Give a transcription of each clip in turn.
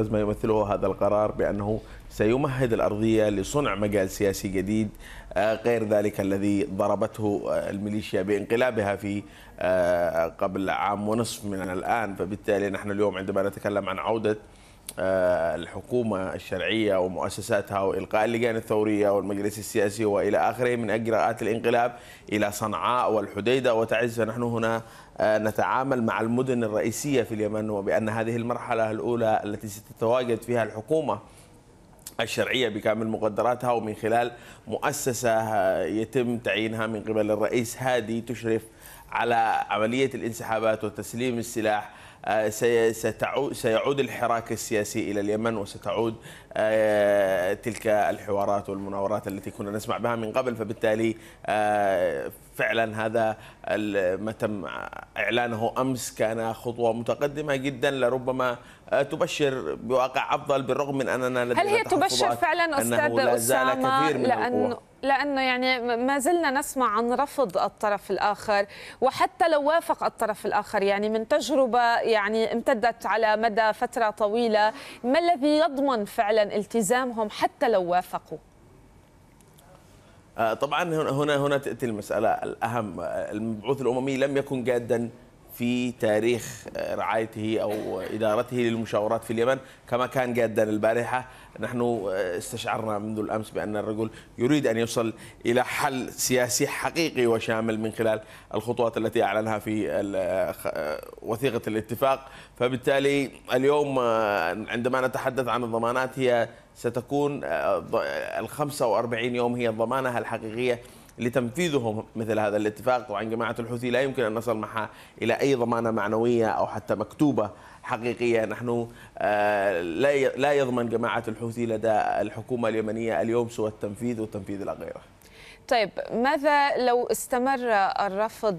حسب ما يمثله هذا القرار بأنه سيمهد الأرضية لصنع مجال سياسي جديد آه، غير ذلك الذي ضربته آه، الميليشيا بانقلابها في آه، قبل عام ونصف من الآن فبالتالي نحن اليوم عندما نتكلم عن عودة آه، الحكومة الشرعية ومؤسساتها وإلقاء اللجان الثورية والمجلس السياسي وإلى آخره من إجراءات الانقلاب إلى صنعاء والحديدة وتعز فنحن هنا آه، نتعامل مع المدن الرئيسية في اليمن وبأن هذه المرحلة الأولى التي ستتواجد فيها الحكومة الشرعيه بكامل مقدراتها ومن خلال مؤسسه آه، يتم تعيينها من قبل الرئيس هادي تشرف على عمليه الانسحابات وتسليم السلاح آه، سيعود الحراك السياسي إلى اليمن وستعود آه، تلك الحوارات والمناورات التي كنا نسمع بها من قبل فبالتالي آه، فعلا هذا ما تم إعلانه أمس كان خطوة متقدمة جدا لربما تبشر بواقع أفضل بالرغم من أننا لدينا هل هي تبشر فعلا أستاذ أسامة لأنه لانه يعني ما زلنا نسمع عن رفض الطرف الاخر وحتى لو وافق الطرف الاخر يعني من تجربه يعني امتدت على مدى فتره طويله ما الذي يضمن فعلا التزامهم حتى لو وافقوا آه، طبعا هنا هنا تاتي المساله الاهم آه، المبعوث الاممي لم يكن جادا في تاريخ آه، رعايته أو إدارته للمشاورات في اليمن كما كان جادا البارحة نحن آه، استشعرنا منذ الأمس بأن الرجل يريد أن يصل إلى حل سياسي حقيقي وشامل من خلال الخطوات التي أعلنها في آه، وثيقة الاتفاق فبالتالي اليوم عندما نتحدث عن الضمانات هي ستكون ال 45 يوم هي الضمانة الحقيقية لتنفيذهم مثل هذا الاتفاق وعن جماعة الحوثي لا يمكن أن نصل معها إلى أي ضمانة معنوية أو حتى مكتوبة حقيقية نحن آه، لا لا يضمن جماعة الحوثي لدى الحكومة اليمنية اليوم سوى التنفيذ والتنفيذ لا غيره طيب ماذا لو استمر الرفض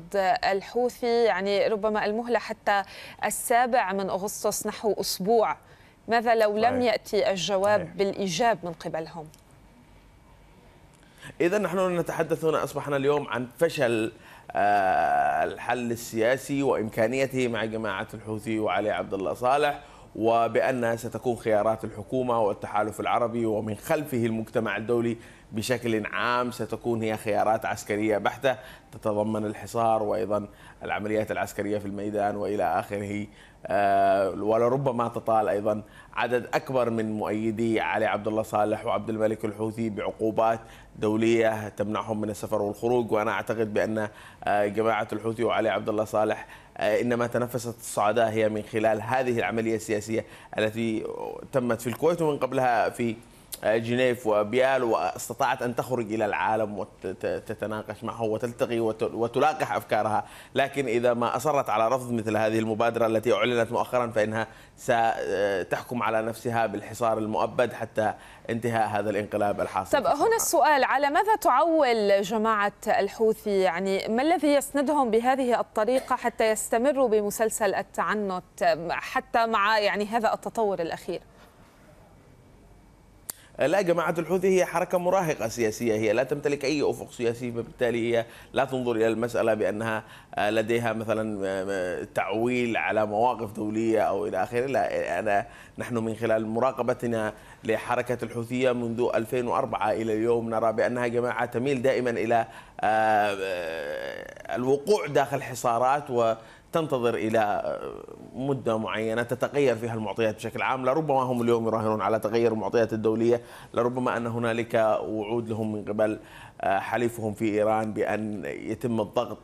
الحوثي يعني ربما المهلة حتى السابع من أغسطس نحو أسبوع ماذا لو لم يأتي الجواب بالإيجاب من قبلهم؟ إذا نحن نتحدث هنا أصبحنا اليوم عن فشل آه، الحل السياسي وإمكانيته مع جماعة الحوثي وعلي عبد الله صالح وبأنها ستكون خيارات الحكومة والتحالف العربي ومن خلفه المجتمع الدولي بشكل عام ستكون هي خيارات عسكرية بحتة تتضمن الحصار وأيضا العمليات العسكرية في الميدان وإلى آخره آه، ولربما تطال أيضا عدد أكبر من مؤيدي علي عبد الله صالح وعبد الملك الحوثي بعقوبات دولية تمنعهم من السفر والخروج وأنا أعتقد بأن آه، جماعة الحوثي وعلي عبد الله صالح آه، انما تنفست الصعداء هي من خلال هذه العمليه السياسيه التي تمت في الكويت ومن قبلها في جنيف وبيال واستطاعت ان تخرج الى العالم وتتناقش معه وتلتقي وتلاقح افكارها، لكن اذا ما اصرت على رفض مثل هذه المبادره التي اعلنت مؤخرا فانها ستحكم على نفسها بالحصار المؤبد حتى انتهاء هذا الانقلاب الحاصل. طب هنا السؤال على ماذا تعول جماعه الحوثي؟ يعني ما الذي يسندهم بهذه الطريقه حتى يستمروا بمسلسل التعنت حتى مع يعني هذا التطور الاخير؟ لا جماعة الحوثي هي حركة مراهقة سياسية هي لا تمتلك أي أفق سياسي فبالتالي هي لا تنظر إلى المسألة بأنها آه، لديها مثلا آه، آه، تعويل على مواقف دولية أو إلى آخره لا أنا نحن من خلال مراقبتنا لحركة الحوثية منذ 2004 إلى اليوم نرى بأنها جماعة تميل دائما إلى الوقوع داخل حصارات و تنتظر الى مدة معينة تتغير فيها المعطيات بشكل عام لربما هم اليوم يراهنون على تغير المعطيات الدولية لربما أن هنالك وعود لهم من قبل آه، حليفهم في إيران بأن يتم الضغط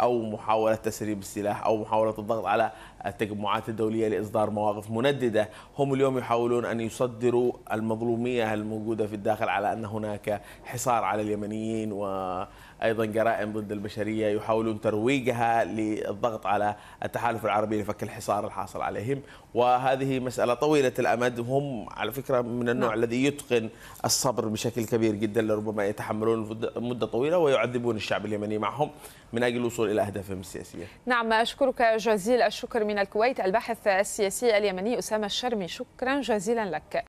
او محاوله تسريب السلاح او محاوله الضغط على التجمعات الدوليه لاصدار مواقف مندده، هم اليوم يحاولون ان يصدروا المظلوميه الموجوده في الداخل على ان هناك حصار على اليمنيين و ايضا جرائم ضد البشريه يحاولون ترويجها للضغط على التحالف العربي لفك الحصار الحاصل عليهم وهذه مساله طويله الامد هم على فكره من النوع نعم. الذي يتقن الصبر بشكل كبير جدا لربما يتحملون مده طويله ويعذبون الشعب اليمني معهم من اجل الوصول للوصول إلى أهدافهم السياسية نعم أشكرك جزيل الشكر من الكويت الباحث السياسي اليمني أسامة الشرمي شكرا جزيلا لك